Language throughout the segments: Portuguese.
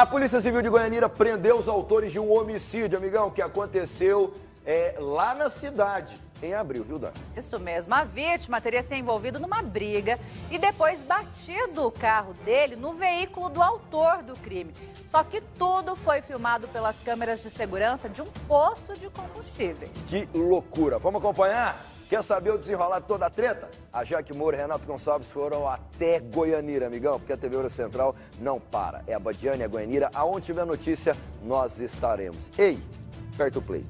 A Polícia Civil de Goianira prendeu os autores de um homicídio, amigão, que aconteceu é, lá na cidade, em abril, viu, Dani? Isso mesmo. A vítima teria se envolvido numa briga e depois batido o carro dele no veículo do autor do crime. Só que tudo foi filmado pelas câmeras de segurança de um posto de combustíveis. Que loucura! Vamos acompanhar? Quer saber o desenrolar de toda a treta? A Jaque Moura e Renato Gonçalves foram até Goianira, amigão, porque a TV Ouro Central não para. É a Badiane, é a Goianira. Aonde tiver notícia, nós estaremos. Ei, perto o play.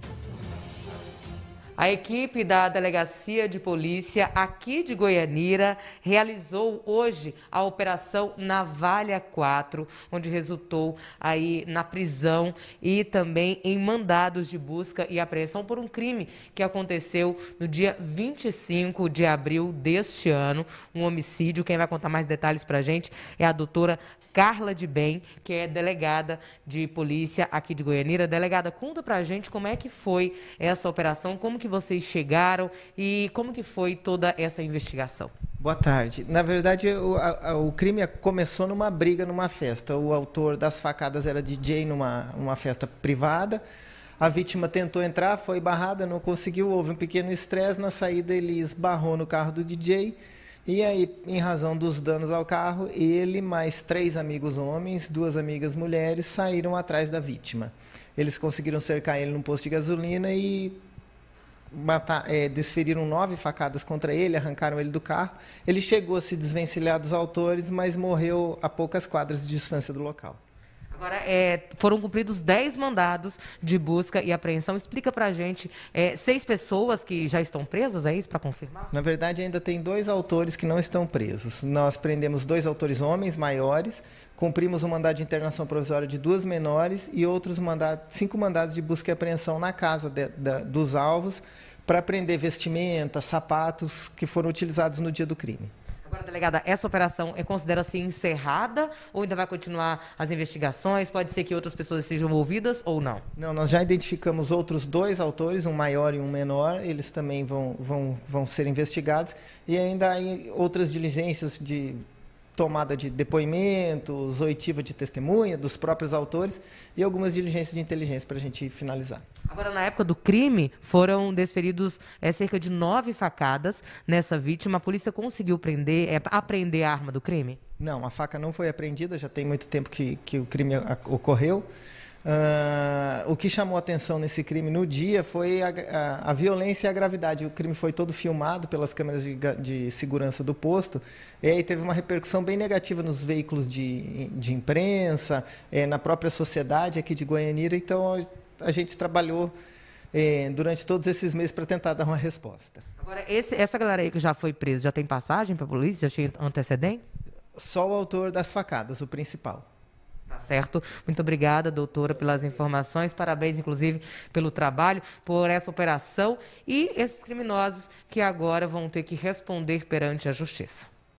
A equipe da Delegacia de Polícia aqui de Goianira realizou hoje a operação Navalha 4, onde resultou aí na prisão e também em mandados de busca e apreensão por um crime que aconteceu no dia 25 de abril deste ano, um homicídio. Quem vai contar mais detalhes para a gente é a doutora Carla de Bem, que é delegada de polícia aqui de Goianira. Delegada, conta para a gente como é que foi essa operação, como que vocês chegaram e como que foi toda essa investigação? Boa tarde. Na verdade, o, a, o crime começou numa briga numa festa. O autor das facadas era DJ numa uma festa privada. A vítima tentou entrar, foi barrada, não conseguiu. Houve um pequeno estresse. Na saída, ele esbarrou no carro do DJ. E aí, em razão dos danos ao carro, ele mais três amigos homens, duas amigas mulheres, saíram atrás da vítima. Eles conseguiram cercar ele num posto de gasolina e matar, é, desferiram nove facadas contra ele, arrancaram ele do carro. Ele chegou a se desvencilhar dos autores, mas morreu a poucas quadras de distância do local. Agora, é, foram cumpridos 10 mandados de busca e apreensão. Explica para a gente, é, seis pessoas que já estão presas, é isso para confirmar? Na verdade, ainda tem dois autores que não estão presos. Nós prendemos dois autores homens maiores, cumprimos um mandado de internação provisória de duas menores e outros mandados, cinco mandados de busca e apreensão na casa de, de, dos alvos para prender vestimenta, sapatos que foram utilizados no dia do crime. Agora, delegada, essa operação é considera-se encerrada ou ainda vai continuar as investigações? Pode ser que outras pessoas sejam envolvidas ou não? Não, nós já identificamos outros dois autores, um maior e um menor. Eles também vão, vão, vão ser investigados. E ainda há outras diligências de tomada de depoimentos, oitiva de testemunha dos próprios autores e algumas diligências de inteligência para a gente finalizar. Agora, na época do crime, foram desferidos é, cerca de nove facadas nessa vítima. A polícia conseguiu prender, é, apreender a arma do crime? Não, a faca não foi apreendida, já tem muito tempo que, que o crime ocorreu. Uh, o que chamou atenção nesse crime no dia foi a, a, a, violência e a gravidade. O crime foi todo filmado pelas câmeras de, de, segurança do posto, e aí teve uma repercussão bem negativa nos veículos de, de imprensa, é, na própria sociedade aqui de Goianira. Então a gente trabalhou é, durante todos esses meses para tentar dar uma resposta. Agora, esse, essa galera aí que já foi presa já tem passagem para a polícia? Já tinha antecedente? Só o autor das facadas, o principal certo. Muito obrigada, doutora, pelas informações. Parabéns, inclusive, pelo trabalho, por essa operação e esses criminosos que agora vão ter que responder perante a justiça.